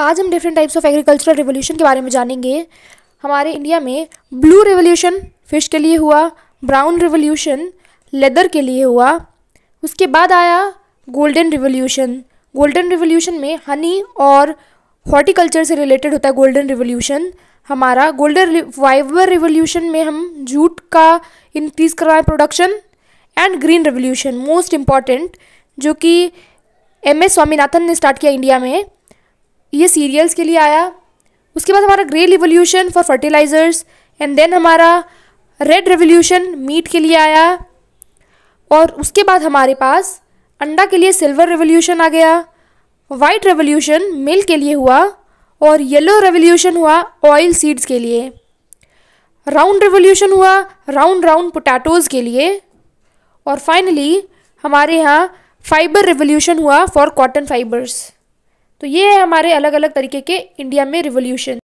आज हम different types of agricultural revolution के बारे में जानेंगे हमारे इंडिया में ब्लू रिवोल्यूशन फिश के लिए हुआ ब्राउन रिवोल्यूशन लेदर के लिए हुआ उसके बाद आया गोल्डन रिवोल्यूशन गोल्डन रिवोल्यूशन में हनी और हॉर्टिकल्चर से रिलेटेड होता है गोल्डन रिवोल्यूशन हमारा गोल्डन फाइबर रिवोल्यूशन में हम जूट का इंक्रीज करवाए production and green revolution most important जो कि एम एस स्वामीनाथन ने स्टार्ट किया इंडिया में ये सीरियल्स के लिए आया उसके बाद हमारा grey revolution for fertilizers and then हमारा रेड रिवोल्यूशन मीट के लिए आया और उसके बाद हमारे पास अंडा के लिए सिल्वर रिवोल्यूशन आ गया वाइट रेवोल्यूशन मिल के लिए हुआ और येलो रेवोल्यूशन हुआ ऑयल सीड्स के लिए राउंड रिवोल्यूशन हुआ राउंड राउंड पोटैटोज़ के लिए और फाइनली हमारे यहाँ फाइबर रिवोल्यूशन हुआ फॉर कॉटन फाइबर्स तो ये है हमारे अलग अलग तरीके के इंडिया में रिवोल्यूशन